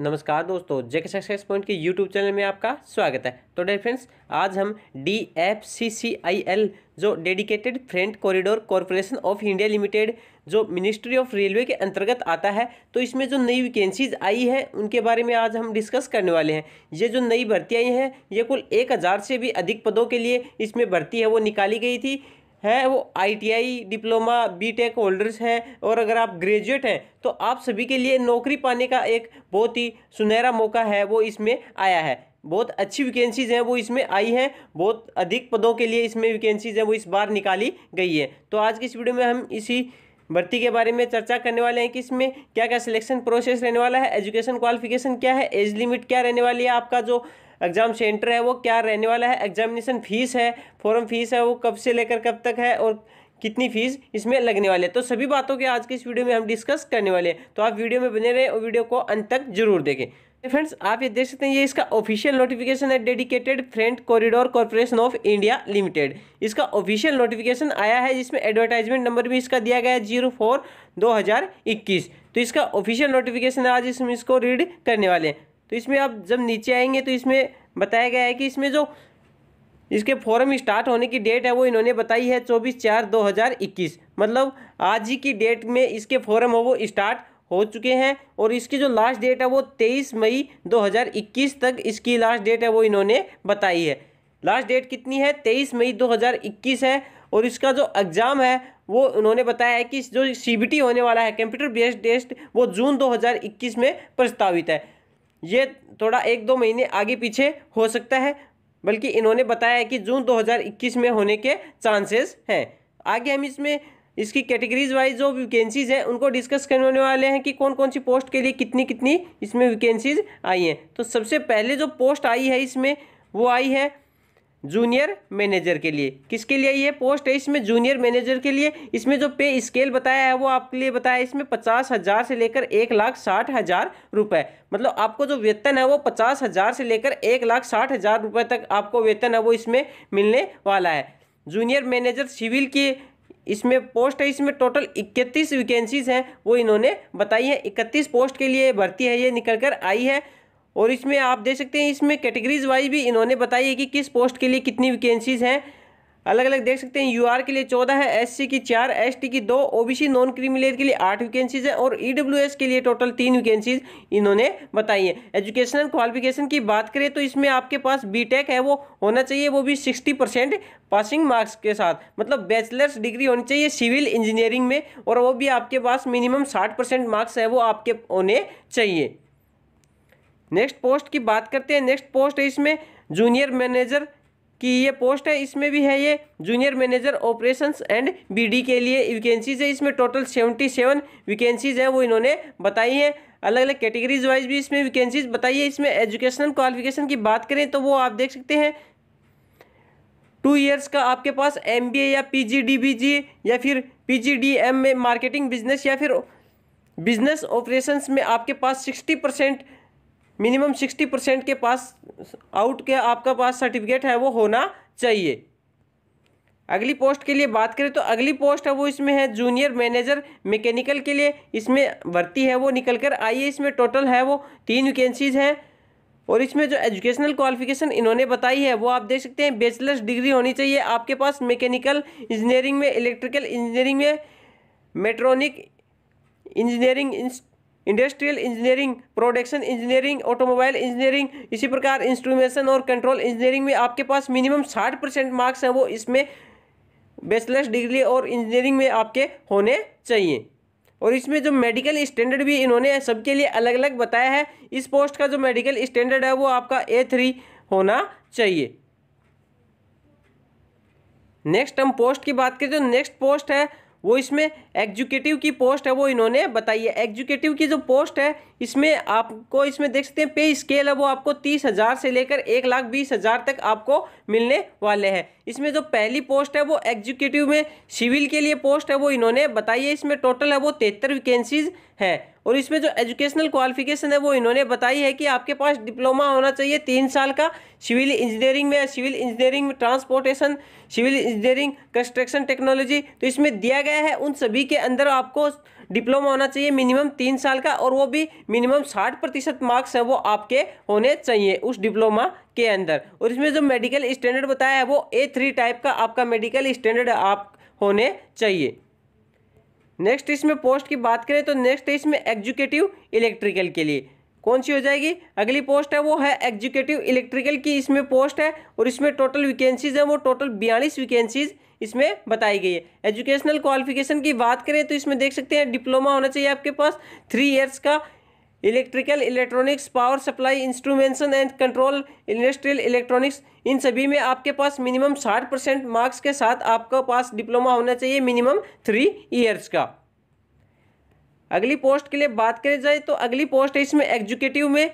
नमस्कार दोस्तों JK success point के यूट्यूब चैनल में आपका स्वागत है तो डेयर फ्रेंड्स आज हम D F C C I L जो dedicated freight corridor corporation of India limited जो मिनिस्ट्री ऑफ रेलवे के अंतर्गत आता है तो इसमें जो नई वैकेंसीज आई हैं उनके बारे में आज हम डिस्कस करने वाले हैं ये जो नई भर्ती आई हैं ये कुल एक हज़ार से भी अधिक पदों के लिए इसमें भर्ती है वो निकाली गई थी है वो आईटीआई डिप्लोमा बीटेक होल्डर्स हैं और अगर आप ग्रेजुएट हैं तो आप सभी के लिए नौकरी पाने का एक बहुत ही सुनहरा मौका है वो इसमें आया है बहुत अच्छी वैकेंसीज़ हैं वो इसमें आई हैं बहुत अधिक पदों के लिए इसमें वैकेंसीज़ हैं वो इस बार निकाली गई है तो आज की इस वीडियो में हम इसी भर्ती के बारे में चर्चा करने वाले हैं कि इसमें क्या क्या सिलेक्शन प्रोसेस रहने वाला है एजुकेशन क्वालिफिकेशन क्या है एज लिमिट क्या रहने वाली है आपका जो एग्ज़ाम सेंटर है वो क्या रहने वाला है एग्जामिनेशन फ़ीस है फॉर्म फ़ीस है वो कब से लेकर कब तक है और कितनी फीस इसमें लगने वाली है तो सभी बातों के आज के इस वीडियो में हम डिस्कस करने वाले हैं तो आप वीडियो में बने रहें और वीडियो को अंत तक जरूर देखें फ्रेंड्स तो आप ये देख सकते हैं ये इसका ऑफिशियल नोटिफिकेशन है dedicated freight corridor corporation of India limited इसका ऑफिशियल नोटिफिकेशन आया है जिसमें एडवर्टाइजमेंट नंबर भी इसका दिया गया है जीरो फोर दो हज़ार इक्कीस तो इसका ऑफिशियल नोटिफिकेशन है आज इसमें इसको रीड करने वाले हैं तो इसमें आप जब नीचे आएंगे तो इसमें बताया गया है कि इसमें जो इसके फॉरम स्टार्ट होने की डेट है वो इन्होंने बताई है चौबीस चार दो हज़ार इक्कीस मतलब आज ही की डेट में इसके फॉरम हो वो स्टार्ट हो चुके हैं और इसकी जो लास्ट डेट है वो तेईस मई दो हज़ार इक्कीस तक इसकी लास्ट डेट है वो इन्होंने बताई है लास्ट डेट कितनी है तेईस मई दो हज़ार इक्कीस है और इसका जो एग्ज़ाम है वो उन्होंने बताया है कि जो टी होने वाला है कंप्यूटर बेस्ड टेस्ट वो जून इक्कीस में प्रस्तावित है ये थोड़ा एक दो महीने आगे पीछे हो सकता है बल्कि इन्होंने बताया है कि जून 2021 में होने के चांसेस हैं आगे हम इसमें इसकी कैटेगरीज वाइज जो वैकेंसीज हैं उनको डिस्कस करने वाले हैं कि कौन कौन सी पोस्ट के लिए कितनी कितनी इसमें वैकेंसीज आई हैं तो सबसे पहले जो पोस्ट आई है इसमें वो आई है जूनियर मैनेजर के लिए किसके लिए ये पोस्ट है इसमें जूनियर मैनेजर के लिए इसमें जो पे स्केल बताया है वो आपके लिए बताया इसमें पचास हज़ार से लेकर एक लाख साठ हज़ार रुपये मतलब आपको जो वेतन है वो पचास हज़ार से लेकर एक लाख साठ हज़ार रुपये तक आपको वेतन है वो इसमें मिलने वाला है जूनियर मैनेजर सिविल की इसमें पोस्ट है इसमें टोटल इकतीस वैकेंसीज हैं वो इन्होंने बताई है इकतीस पोस्ट के लिए भर्ती है ये निकल कर आई है और इसमें आप देख सकते हैं इसमें कैटेगरीज वाइज भी इन्होंने बताई है कि किस पोस्ट के लिए कितनी वैकेंसीज़ हैं अलग अलग देख सकते हैं यूआर के लिए चौदह है एससी की चार एसटी की दो ओबीसी नॉन क्रीमिलेयर के लिए आठ वैकेंसीज हैं और ईडब्ल्यूएस e के लिए टोटल तीन वैकेंसीज इन्होंने बताई हैं एजुकेशनल क्वालिफिकेशन की बात करें तो इसमें आपके पास बीटेक है वो होना चाहिए वो भी सिक्सटी परसेंट पासिंग मार्क्स के साथ मतलब बैचलर्स डिग्री होनी चाहिए सिविल इंजीनियरिंग में और वो भी आपके पास मिनिमम साठ मार्क्स है वो आपके होने चाहिए नेक्स्ट पोस्ट की बात करते हैं नेक्स्ट पोस्ट है इसमें जूनियर मैनेजर की ये पोस्ट है इसमें भी है ये junior manager operations and BD के लिए वैकेंसीज है इसमें टोटल सेवेंटी सेवन वैकेंसीज हैं वो इन्होंने बताई हैं अलग अलग कैटेगरीज वाइज भी इसमें वैकेंसीज बताइए इसमें एजुकेशनल क्वालिफिकेशन की बात करें तो वो आप देख सकते हैं टू इयर्स का आपके पास एम या पी जी या फिर पी में मार्केटिंग बिजनेस या फिर बिजनेस ऑपरेशन में आपके पास sixty percent minimum sixty percent के पास आउट के आपका पास सर्टिफिकेट है वो होना चाहिए अगली पोस्ट के लिए बात करें तो अगली पोस्ट है वो इसमें है जूनियर मैनेजर मैकेनिकल के लिए इसमें भर्ती है वो निकल कर आई है इसमें टोटल है वो तीन वैकेंसीज हैं और इसमें जो एजुकेशनल क्वालिफिकेशन इन्होंने बताई है वो आप देख सकते हैं बैचलर्स डिग्री होनी चाहिए आपके पास मैकेनिकल इंजीनियरिंग में इलेक्ट्रिकल इंजीनियरिंग में mechatronic engineering industrial engineering production engineering automobile engineering इसी प्रकार इंस्ट्रूमेशन और कंट्रोल इंजीनियरिंग में आपके पास मिनिमम साठ परसेंट मार्क्स हैं वो इसमें बैचलर्स डिग्री और इंजीनियरिंग में आपके होने चाहिए और इसमें जो मेडिकल स्टैंडर्ड भी इन्होंने सबके लिए अलग अलग बताया है इस पोस्ट का जो मेडिकल स्टैंडर्ड है वो आपका ए थ्री होना चाहिए नेक्स्ट हम पोस्ट की बात करें तो नेक्स्ट पोस्ट है वो इसमें एग्जीक्यूटिव की पोस्ट है वो इन्होंने बताई है एग्जीक्यूटिव की जो पोस्ट है इसमें आपको इसमें देख सकते हैं पे स्केल है वो आपको तीस हज़ार से लेकर एक लाख बीस हज़ार तक आपको मिलने वाले हैं इसमें जो पहली पोस्ट है वो एग्जीक्यूटिव में सिविल के लिए पोस्ट है वो इन्होंने बताई है इसमें टोटल है वो तिहत्तर वैकेंसीज हैं और इसमें जो एजुकेशनल क्वालिफिकेशन है वो इन्होंने बताई है कि आपके पास डिप्लोमा होना चाहिए तीन साल का सिविल इंजीनियरिंग में सिविल इंजीनियरिंग में transportation civil engineering construction technology तो इसमें दिया गया है उन सभी के अंदर आपको डिप्लोमा होना चाहिए मिनिमम तीन साल का और वो भी मिनिमम साठ प्रतिशत मार्क्स हैं वो आपके होने चाहिए उस डिप्लोमा के अंदर और इसमें जो मेडिकल स्टैंडर्ड बताया है वो ए थ्री टाइप का आपका मेडिकल स्टैंडर्ड आप होने चाहिए नेक्स्ट इसमें पोस्ट की बात करें तो नेक्स्ट इसमें एग्जीक्यूटिव इलेक्ट्रिकल के लिए कौन सी हो जाएगी अगली पोस्ट है वो है एग्जीक्यूटिव इलेक्ट्रिकल की इसमें पोस्ट है और इसमें टोटल वैकेंसीज है वो टोटल बयालीस वैकेंसीज इसमें बताई गई है एजुकेशनल क्वालिफिकेशन की बात करें तो इसमें देख सकते हैं डिप्लोमा होना चाहिए आपके पास थ्री ईयर्स का electrical electronics power supply instrumentation and control industrial electronics इन सभी में आपके पास मिनिमम साठ परसेंट मार्क्स के साथ आपका पास डिप्लोमा होना चाहिए मिनिमम थ्री ईयर्स का अगली पोस्ट के लिए बात करें जाए तो अगली पोस्ट है इसमें एग्जीक्यूटिव में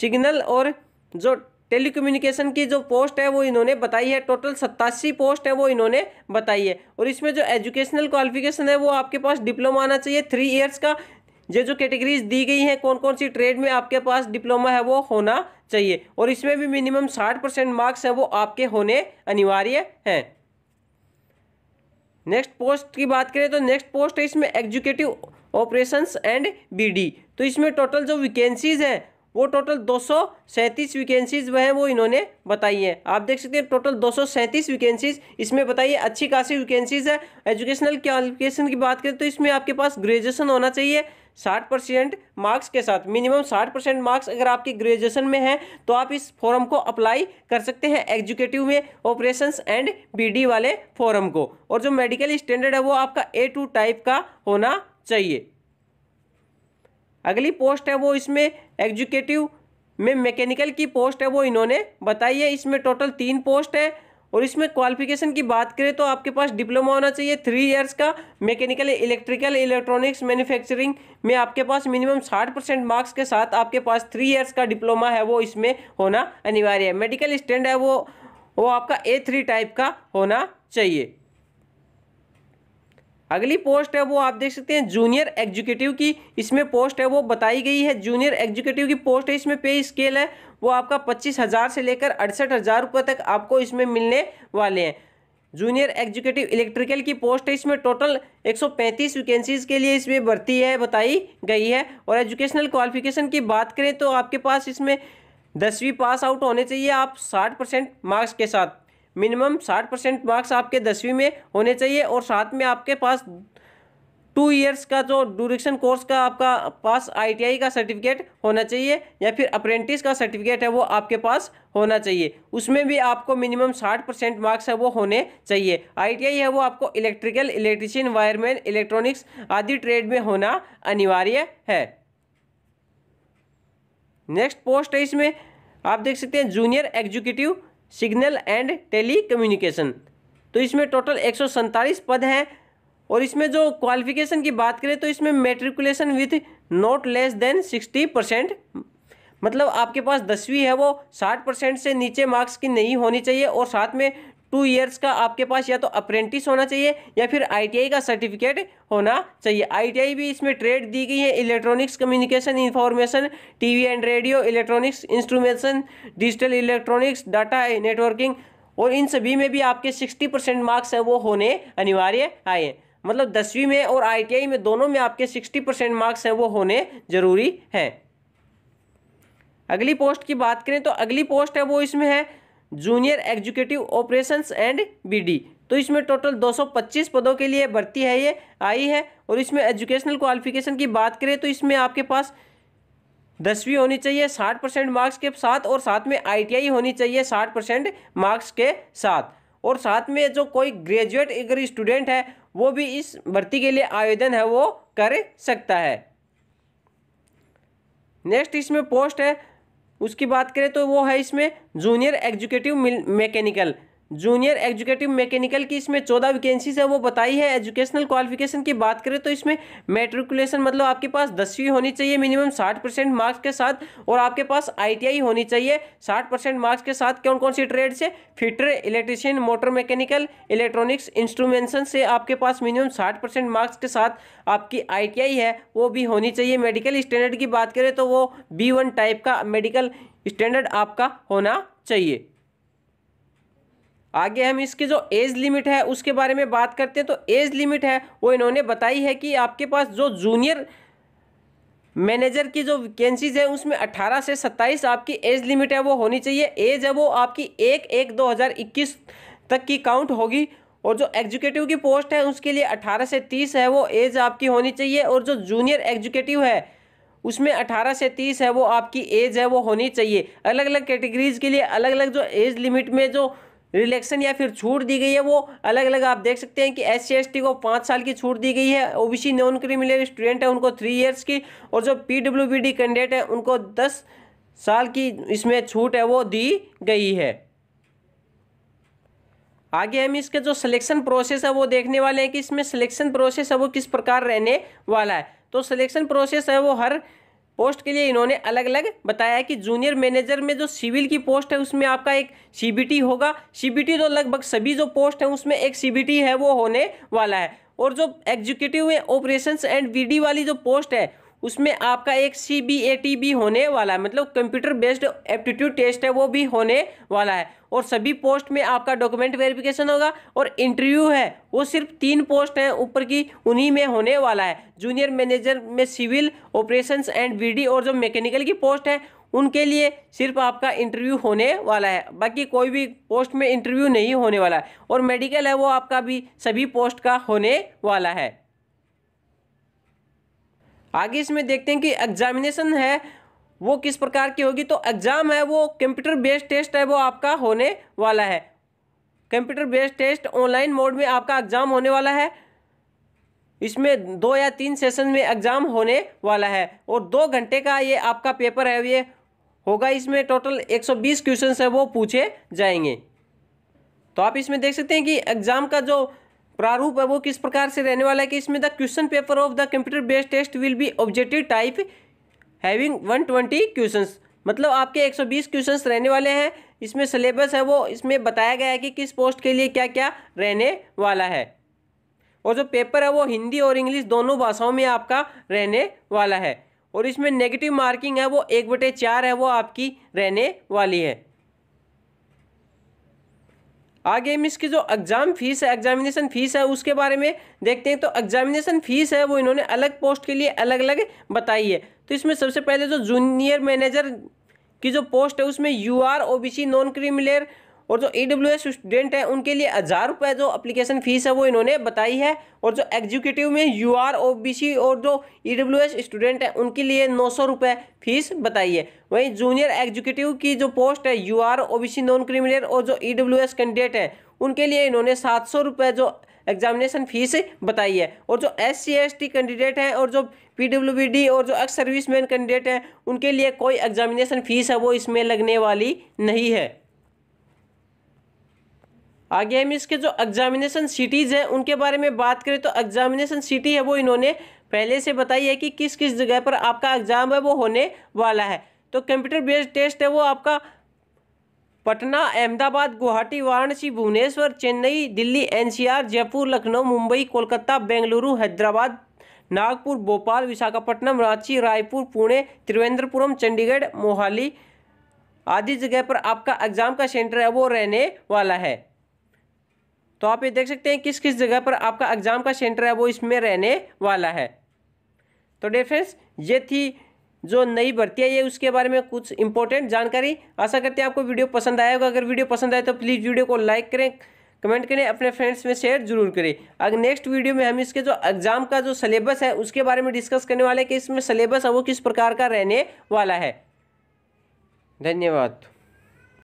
सिग्नल और जो टेलीकम्युनिकेशन की जो पोस्ट है वो इन्होंने बताई है टोटल सत्तासी पोस्ट है वो इन्होंने बताई है और इसमें जो एजुकेशनल क्वालिफिकेशन है वो आपके पास डिप्लोमा आना चाहिए थ्री ईयर्स का जो जो कैटेगरीज दी गई हैं कौन कौन सी ट्रेड में आपके पास डिप्लोमा है वो होना चाहिए और इसमें भी मिनिमम साठ परसेंट मार्क्स हैं वो आपके होने अनिवार्य हैं नेक्स्ट पोस्ट की बात करें तो नेक्स्ट पोस्ट है इसमें एग्जीक्यूटिव ऑपरेशंस एंड बीडी तो इसमें टोटल जो वैकेंसीज़ हैं वो टोटल दो वैकेंसीज वह हैं वो इन्होंने बताई हैं आप देख सकते हैं टोटल दो वैकेंसीज इसमें बताइए अच्छी खासी वैकेंसीज है एजुकेशनल क्वालिफिकेशन की बात करें तो इसमें आपके पास ग्रेजुएशन होना चाहिए साठ परसेंट मार्क्स के साथ मिनिमम साठ परसेंट मार्क्स अगर आपकी ग्रेजुएशन में है तो आप इस फॉरम को अप्लाई कर सकते हैं एग्जीक्यूटिव में ऑपरेशंस एंड बीडी वाले फॉरम को और जो मेडिकल स्टैंडर्ड है वो आपका ए टू टाइप का होना चाहिए अगली पोस्ट है वो इसमें एग्जीक्यूटिव में मैकेनिकल की पोस्ट है वो इन्होंने बताई है इसमें टोटल तीन पोस्ट है और इसमें क्वालिफिकेशन की बात करें तो आपके पास डिप्लोमा होना चाहिए थ्री इयर्स का मैकेनिकल इलेक्ट्रिकल इलेक्ट्रॉनिक्स मैन्युफैक्चरिंग में आपके पास मिनिमम साठ परसेंट मार्क्स के साथ आपके पास थ्री इयर्स का डिप्लोमा है वो इसमें होना अनिवार्य है मेडिकल स्टैंड है वो वो आपका ए थ्री टाइप का होना चाहिए अगली पोस्ट है वो आप देख सकते हैं जूनियर एग्जीक्यूटिव की इसमें पोस्ट है वो बताई गई है जूनियर एग्जीक्यूटिव की पोस्ट है इसमें पे स्केल है वो आपका पच्चीस हज़ार से लेकर अड़सठ हज़ार रुपये तक आपको इसमें मिलने वाले हैं जूनियर एग्जीक्यूटिव इलेक्ट्रिकल की पोस्ट है इसमें टोटल 135 वैकेंसीज के लिए इसमें भर्ती है बताई गई है और एजुकेशनल क्वालिफिकेशन की बात करें तो आपके पास इसमें दसवीं पास आउट होने चाहिए आप साठ परसेंट मार्क्स के साथ मिनिमम साठ परसेंट मार्क्स आपके दसवीं में होने चाहिए और साथ में आपके पास टू इयर्स का जो ड्यूरेशन कोर्स का आपका पास आईटीआई का सर्टिफिकेट होना चाहिए या फिर अप्रेंटिस का सर्टिफिकेट है वो आपके पास होना चाहिए उसमें भी आपको मिनिमम साठ परसेंट मार्क्स है वो होने चाहिए आईटीआई है वो आपको इलेक्ट्रिकल इलेक्ट्रिशियन वायरमैन इलेक्ट्रॉनिक्स आदि ट्रेड में होना अनिवार्य है नेक्स्ट पोस्ट है इसमें आप देख सकते हैं junior executive signal and telecommunication तो इसमें टोटल एक पद हैं और इसमें जो क्वालिफिकेशन की बात करें तो इसमें matriculation with not less than sixty percent मतलब आपके पास दसवीं है वो साठ परसेंट से नीचे मार्क्स की नहीं होनी चाहिए और साथ में टू ईयर्स का आपके पास या तो अप्रेंटिस होना चाहिए या फिर आईटीआई का सर्टिफिकेट होना चाहिए आईटीआई भी इसमें ट्रेड दी गई है electronics communication information TV and radio electronics instrumentation digital electronics data networking और इन सभी में भी आपके सिक्सटी परसेंट मार्क्स हैं वो होने अनिवार्य आए मतलब दसवीं में और आई में दोनों में आपके सिक्सटी परसेंट मार्क्स हैं वो होने ज़रूरी हैं अगली पोस्ट की बात करें तो अगली पोस्ट है वो इसमें है junior executive operations and BD तो इसमें टोटल 225 पदों के लिए भर्ती है ये आई है और इसमें एजुकेशनल क्वालिफिकेशन की बात करें तो इसमें आपके पास दसवीं होनी चाहिए साठ परसेंट मार्क्स के साथ और साथ में आईटीआई होनी चाहिए साठ परसेंट मार्क्स के साथ और साथ में जो कोई ग्रेजुएट अगर स्टूडेंट है वो भी इस भर्ती के लिए आवेदन है वो कर सकता है नेक्स्ट इसमें पोस्ट है उसकी बात करें तो वो है इसमें junior executive mechanical junior executive mechanical की इसमें चौदह वैकेंसीज है वो बताई है एजुकेशनल क्वालिफिकेशन की बात करें तो इसमें मेट्रिकुलेशन मतलब आपके पास दसवीं होनी चाहिए मिनिमम साठ परसेंट मार्क्स के साथ और आपके पास आईटीआई होनी चाहिए साठ परसेंट मार्क्स के साथ कौन कौन सी ट्रेड से fitter electrician motor mechanical electronics instrumentation से आपके पास मिनिमम साठ परसेंट मार्क्स के साथ आपकी आई है वो भी होनी चाहिए मेडिकल स्टैंडर्ड की बात करें तो वो बी टाइप का मेडिकल स्टैंडर्ड आपका होना चाहिए आगे हम इसके जो एज लिमिट है उसके बारे में बात करते हैं तो एज लिमिट है वो इन्होंने बताई है कि आपके पास जो जूनियर मैनेजर की जो वैकेंसीज है उसमें 18 से 27 आपकी एज लिमिट है वो होनी चाहिए एज है वो आपकी एक एक 2021 तक की काउंट होगी और जो एग्जीक्यूटिव की पोस्ट है उसके लिए 18 से 30 है वो एज आपकी होनी चाहिए और जो जूनियर एग्जीक्यूटिव है उसमें 18 से 30 है वो आपकी एज है वो होनी चाहिए अलग अलग कैटेगरीज के लिए अलग अलग जो एज लिमिट में जो रिलेक्शन या फिर छूट दी गई है वो अलग अलग आप देख सकते हैं कि एस सी को पाँच साल की छूट दी गई है ओबीसी नॉन क्रिमिनल स्टूडेंट है उनको थ्री ईयर्स की और जो पी कैंडिडेट है उनको दस साल की इसमें छूट है वो दी गई है आगे हम इसके जो सिलेक्शन प्रोसेस है वो देखने वाले हैं कि इसमें सिलेक्शन प्रोसेस है वो किस प्रकार रहने वाला है तो सिलेक्शन प्रोसेस है वो हर पोस्ट के लिए इन्होंने अलग अलग बताया है कि जूनियर मैनेजर में जो सिविल की पोस्ट है उसमें आपका एक सीबीटी होगा सीबीटी तो लगभग सभी जो पोस्ट है उसमें एक सीबीटी है वो होने वाला है और जो एग्जीक्यूटिव में ऑपरेशंस एंड वीडी वाली जो पोस्ट है उसमें आपका एक सी बी ए टी भी होने वाला है मतलब कंप्यूटर बेस्ड एप्टीट्यूड टेस्ट है वो भी होने वाला है और सभी पोस्ट में आपका डॉक्यूमेंट वेरिफिकेशन होगा और इंटरव्यू है वो सिर्फ तीन पोस्ट हैं ऊपर की उन्हीं में होने वाला है जूनियर मैनेजर में सिविल ऑपरेशंस एंड वीडी और जो मैकेनिकल की पोस्ट है उनके लिए सिर्फ आपका इंटरव्यू होने वाला है बाकी कोई भी पोस्ट में इंटरव्यू नहीं होने वाला है और मेडिकल है वो आपका भी सभी पोस्ट का होने वाला है आगे इसमें देखते हैं कि एग्जामिनेशन है वो किस प्रकार की होगी तो एग्ज़ाम है वो कंप्यूटर बेस्ड टेस्ट है वो आपका होने वाला है computer based test online mode में आपका एग्ज़ाम होने वाला है इसमें दो या तीन सेशन में एग्ज़ाम होने वाला है और दो घंटे का ये आपका पेपर है ये होगा इसमें टोटल 120 क्वेश्चन है वो पूछे जाएंगे तो आप इसमें देख सकते हैं कि एग्ज़ाम का जो प्रारूप है वो किस प्रकार से रहने वाला है कि इसमें the question paper of the computer based test will be objective type having one twenty question मतलब आपके एक सौ बीस क्वेश्चंस रहने वाले हैं इसमें सिलेबस है वो इसमें बताया गया है कि किस पोस्ट के लिए क्या क्या रहने वाला है और जो पेपर है वो हिंदी और इंग्लिश दोनों भाषाओं में आपका रहने वाला है और इसमें नेगेटिव मार्किंग है वो एक बटे चार है वो आपकी रहने वाली है आगे हम इसकी जो एग्ज़ाम फीस है एग्जामिनेशन फीस है उसके बारे में देखते हैं तो एग्जामिनेशन फीस है वो इन्होंने अलग पोस्ट के लिए अलग अलग बताई है तो इसमें सबसे पहले जो जूनियर मैनेजर की जो पोस्ट है उसमें U R O B C non creamy layer और जो ई डब्ल्यू स्टूडेंट है उनके लिए हज़ार रुपये जो अप्लीकेशन फ़ीस है वो इन्होंने बताई है और जो एग्जीक्यूटिव में U R O B C और जो ई डब्ल्यू स्टूडेंट है उनके लिए नौ सौ रुपये फीस बताई है वहीं जूनियर एग्जीक्यूटिव की जो पोस्ट है U R O B C non criminal और जो ई डब्ल्यू कैंडिडेट है उनके लिए इन्होंने सात सौ रुपये जो एग्जामिनेशन फीस बताई है और जो S C S T candidate हैं और जो पी डब्ल्यू बी डी और जो एक्स सर्विस मैन कैंडिडेट हैं उनके लिए कोई एग्जामिनेशन फीस है वो इसमें लगने वाली नहीं है आगे हम इसके जो एग्जामिनेशन सिटीज़ हैं उनके बारे में बात करें तो एग्जामिनेशन सिटी है वो इन्होंने पहले से बताई है कि किस किस जगह पर आपका एग्ज़ाम है वो होने वाला है तो कंप्यूटर बेस्ड टेस्ट है वो आपका पटना अहमदाबाद गुवाहाटी वाराणसी भुवनेश्वर चेन्नई दिल्ली एनसीआर जयपुर लखनऊ मुंबई कोलकाता बेंगलुरु हैदराबाद नागपुर भोपाल विशाखापट्टनम रांची रायपुर पुणे त्रिवेंद्रपुरम चंडीगढ़ मोहाली आदि जगह पर आपका एग्ज़ाम का सेंटर है वो रहने वाला है तो आप ये देख सकते हैं किस किस जगह पर आपका एग्ज़ाम का सेंटर है वो इसमें रहने वाला है तो डेयर फ्रेंड्स ये थी जो नई भर्ती है ये उसके बारे में कुछ इंपॉर्टेंट जानकारी आशा करते हैं आपको वीडियो पसंद आया होगा अगर वीडियो पसंद आए तो प्लीज़ वीडियो को लाइक करें कमेंट करें अपने फ्रेंड्स में शेयर जरूर करें अगर नेक्स्ट वीडियो में हम इसके जो एग्ज़ाम का जो सलेबस है उसके बारे में डिस्कस करने वाले हैं कि इसमें सलेबस है वो किस प्रकार का रहने वाला है धन्यवाद